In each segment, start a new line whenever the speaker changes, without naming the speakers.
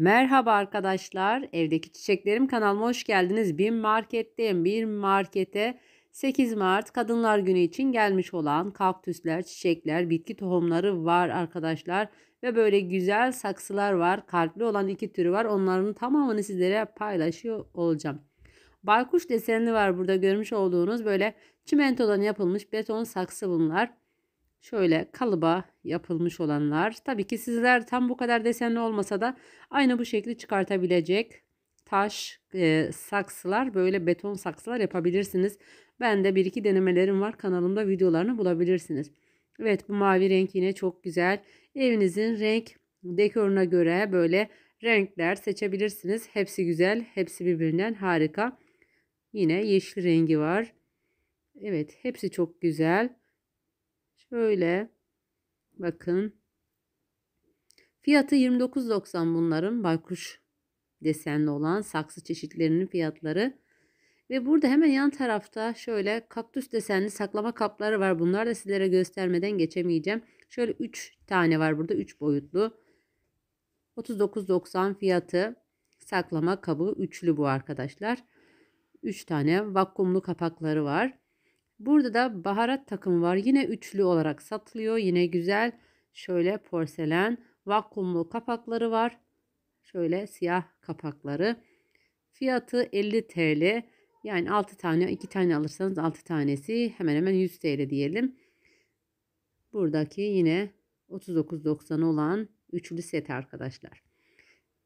Merhaba arkadaşlar. Evdeki Çiçeklerim kanalıma hoş geldiniz. Bir marketteyim. Bir markete 8 Mart Kadınlar Günü için gelmiş olan kaktüsler, çiçekler, bitki tohumları var arkadaşlar. Ve böyle güzel saksılar var. Kalpli olan iki türü var. Onların tamamını sizlere paylaşıyor olacağım. Baykuş desenli var burada görmüş olduğunuz böyle çimentodan yapılmış beton saksı bunlar şöyle kalıba yapılmış olanlar. Tabii ki sizler tam bu kadar desenli olmasa da aynı bu şekli çıkartabilecek taş e, saksılar böyle beton saksılar yapabilirsiniz. Ben de bir iki denemelerim var kanalımda videolarını bulabilirsiniz. Evet bu mavi renk yine çok güzel. Evinizin renk dekoruna göre böyle renkler seçebilirsiniz. Hepsi güzel. Hepsi birbirinden harika. Yine yeşil rengi var. Evet hepsi çok güzel. Şöyle bakın. Fiyatı 29.90 bunların baykuş desenli olan saksı çeşitlerinin fiyatları. Ve burada hemen yan tarafta şöyle kaktüs desenli saklama kapları var. Bunlar da sizlere göstermeden geçemeyeceğim. Şöyle 3 tane var burada 3 boyutlu. 39.90 fiyatı saklama kabı üçlü bu arkadaşlar. 3 tane vakumlu kapakları var. Burada da baharat takımı var. Yine üçlü olarak satılıyor. Yine güzel şöyle porselen vakumlu kapakları var. Şöyle siyah kapakları. Fiyatı 50 TL. Yani 6 tane 2 tane alırsanız 6 tanesi hemen hemen 100 TL diyelim. Buradaki yine 39.90 olan üçlü set arkadaşlar.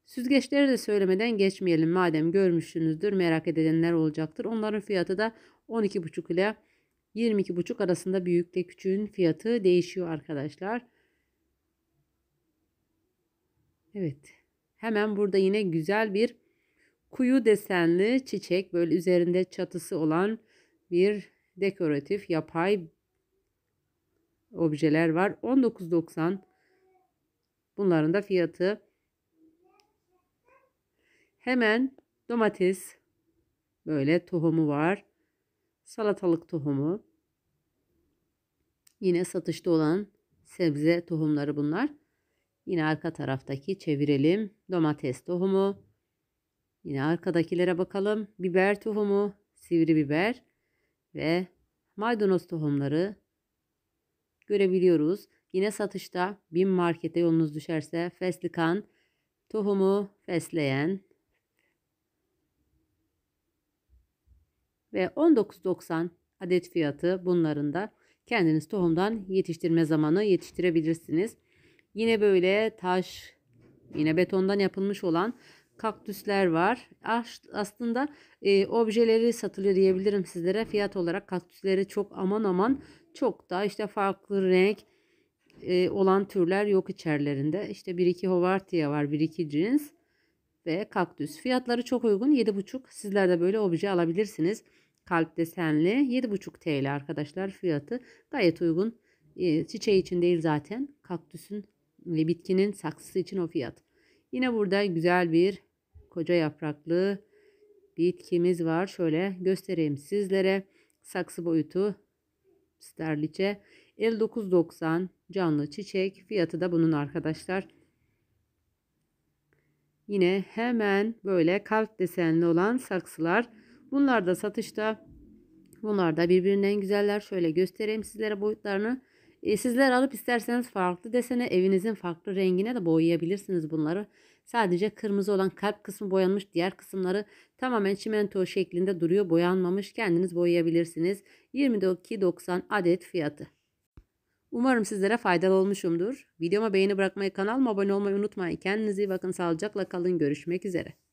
Süzgeçleri de söylemeden geçmeyelim. Madem görmüşsünüzdür merak edenler olacaktır. Onların fiyatı da 12,5 ile 22,5 arasında büyükle küçüğün fiyatı değişiyor arkadaşlar. Evet. Hemen burada yine güzel bir kuyu desenli çiçek böyle üzerinde çatısı olan bir dekoratif yapay objeler var. 19.90 bunların da fiyatı. Hemen domates böyle tohumu var. Salatalık tohumu Yine satışta olan sebze tohumları bunlar. Yine arka taraftaki çevirelim. Domates tohumu. Yine arkadakilere bakalım. Biber tohumu, sivri biber ve maydanoz tohumları görebiliyoruz. Yine satışta bin markete yolunuz düşerse feslikan tohumu fesleyen ve 19.90 adet fiyatı bunların da kendiniz tohumdan yetiştirme zamanı yetiştirebilirsiniz. Yine böyle taş, yine betondan yapılmış olan kaktüsler var. Aslında e, objeleri satılıyor diyebilirim sizlere. Fiyat olarak kaktüsleri çok aman aman çok da işte farklı renk e, olan türler yok içerilerinde. İşte 1-2 hovartiya var, 1-2 cins ve kaktüs. Fiyatları çok uygun 7,5. Sizler de böyle obje alabilirsiniz kalp desenli 7,5 TL arkadaşlar fiyatı gayet uygun. Ee, çiçeği için değil zaten kaktüsün ve bitkinin saksısı için o fiyat. Yine burada güzel bir koca yapraklı bitkimiz var. Şöyle göstereyim sizlere. Saksı boyutu sterliçe 59.90 canlı çiçek. Fiyatı da bunun arkadaşlar. Yine hemen böyle kalp desenli olan saksılar Bunlar da satışta. Bunlar da birbirinden güzeller. Şöyle göstereyim sizlere boyutlarını. E, sizler alıp isterseniz farklı desene evinizin farklı rengine de boyayabilirsiniz bunları. Sadece kırmızı olan kalp kısmı boyanmış. Diğer kısımları tamamen çimento şeklinde duruyor. Boyanmamış. Kendiniz boyayabilirsiniz. 22.90 adet fiyatı. Umarım sizlere faydalı olmuşumdur. Videoma beğeni bırakmayı, kanalıma abone olmayı unutmayın. Kendinize iyi bakın, sağlıcakla kalın. Görüşmek üzere.